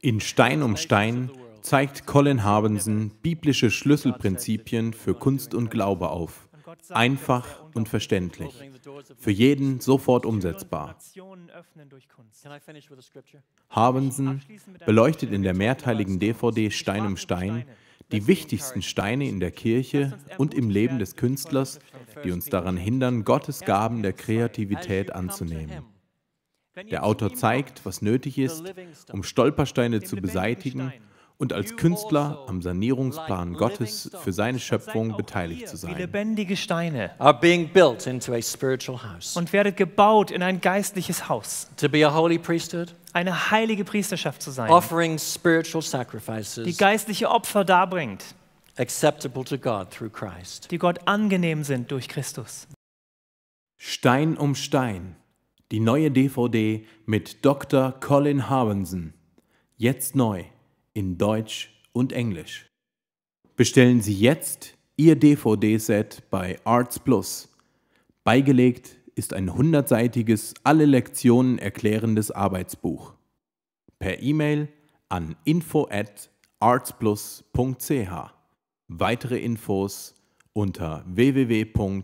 In Stein um Stein zeigt Colin Harbenson biblische Schlüsselprinzipien für Kunst und Glaube auf. Einfach und verständlich. Für jeden sofort umsetzbar. Harbenson beleuchtet in der mehrteiligen DVD Stein um Stein die wichtigsten Steine in der Kirche und im Leben des Künstlers, die uns daran hindern, Gottes Gaben der Kreativität anzunehmen. Der Autor zeigt, was nötig ist, um Stolpersteine zu beseitigen und als Künstler am Sanierungsplan Gottes für seine Schöpfung beteiligt zu sein. Lebendige Steine und werdet gebaut in ein geistliches Haus. Eine heilige Priesterschaft zu sein. Die geistliche Opfer darbringt. Die Gott angenehm sind durch Christus. Stein um Stein. Die neue DVD mit Dr. Colin Harbenson. Jetzt neu in Deutsch und Englisch. Bestellen Sie jetzt Ihr DVD-Set bei Arts Plus. Beigelegt ist ein hundertseitiges, alle Lektionen erklärendes Arbeitsbuch. Per E-Mail an info at artsplus.ch. Weitere Infos unter www.artsplus.ch.